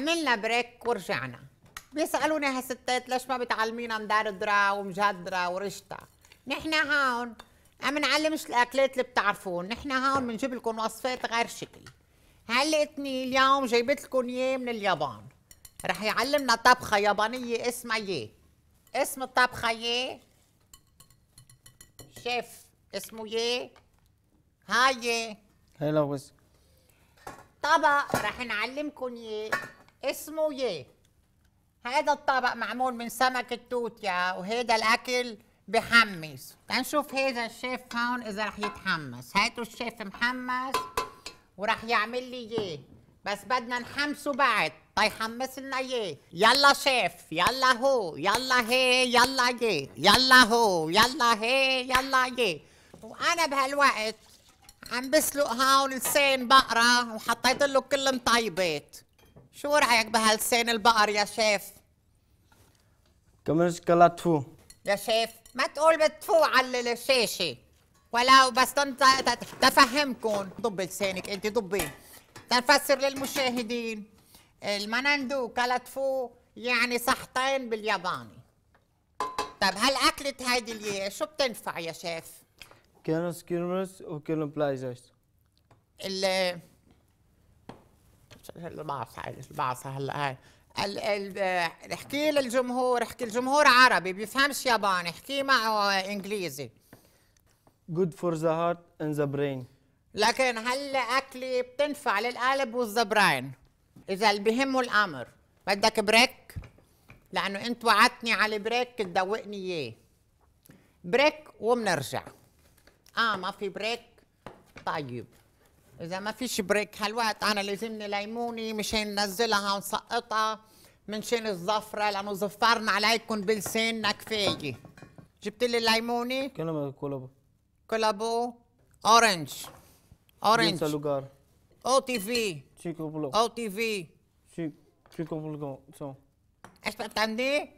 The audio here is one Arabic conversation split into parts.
عملنا بريك ورجعنا بيسألوني هالستات ليش ما بتعلمينا مدردرة ومجدرة ورشتة نحن هون عم نعلمش الاكلات اللي بتعرفون نحن هون بنجيب لكم وصفات غير شكل هلقتني اليوم جايبت لكم اياه من اليابان رح يعلمنا طبخه يابانيه اسمها يي إيه؟ اسم الطبخه يي إيه؟ شيف اسمه يي إيه؟ هاي هلا وز طبق رح نعلمكم اياه اسمه يه هذا الطبق معمول من التوت يا وهيدا الأكل بحمس تنشوف هذا الشيف هون إذا رح يتحمس هاتوا الشيف محمس ورح يعمل لي إياه بس بدنا نحمسه بعد تيحمس طيب لنا إياه يلا شيف يلا هو يلا هي يلا إيه يلا هو يلا هي يلا إيه وأنا بهالوقت عم بسلق هون لسان بقرة وحطيت له كل مطيبات شو رأيك بهالسين البقر يا شيف؟ كمش كلا تفو يا شيف ما تقول بتفو على الشاشة ولو بس انت تفهمكم ضب لسانك انت ضبي تفسر للمشاهدين المنندو تفو يعني صحتين بالياباني هل هالأكلة هيدي اللي شو بتنفع يا شيف؟ كانوس كيرمس وكيلو بلايزاش البعصه البعصه هلا هاي احكي للجمهور احكي الجمهور عربي بيفهمش ياباني احكي معه انجليزي good for the heart and the brain لكن هلا اكلي بتنفع للقلب والزبرين اذا اللي بهمه الامر بدك بريك لانه انت وعدتني على بريك تدوقني اياه بريك وبنرجع اه ما في بريك طيب اذا ما فيش بريك هالوقت انا لازمني ليموني مشان ننزلها ونسقطها منشان الظفره لانه ظفرنا عليكم بلساننا كفايه جبت لي الليمونه كلمه كولابو كولابو اورنج اورنج او تي في شيكو بلو او تي في شيكو بلو سون ايش بقى بتعملي؟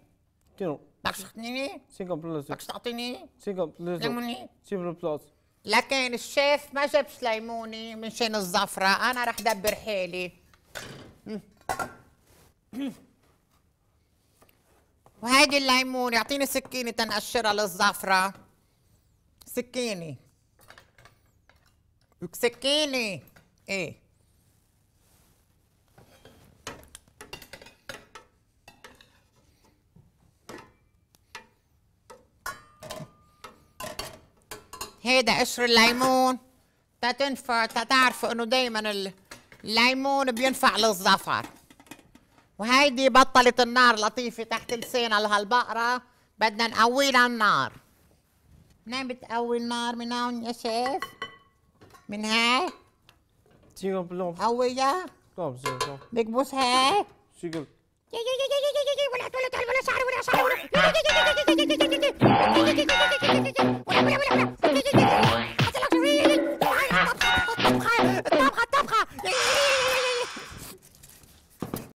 كيلو بدك تخطنيني؟ سيكو بلو بدك تعطيني؟ سيكو بلس ليموني؟ سيكو بلس لكن الشيف ما جابش ليموني من شان الزفرة أنا رح دبر حالي وهيدي الليمون يعطيني سكينة تنقشرها للزفرة سكينة سكينة ايه هيدا قشر الليمون تتنفع تنفع انه دايما الليمون بينفع للظفر وهيدي بطلت النار لطيفة تحت لسانها لهالبقرة بدنا لها النار منين بتقوي النار من هون يا شيف؟ من هاي؟ قوية؟ بكبوس هاي؟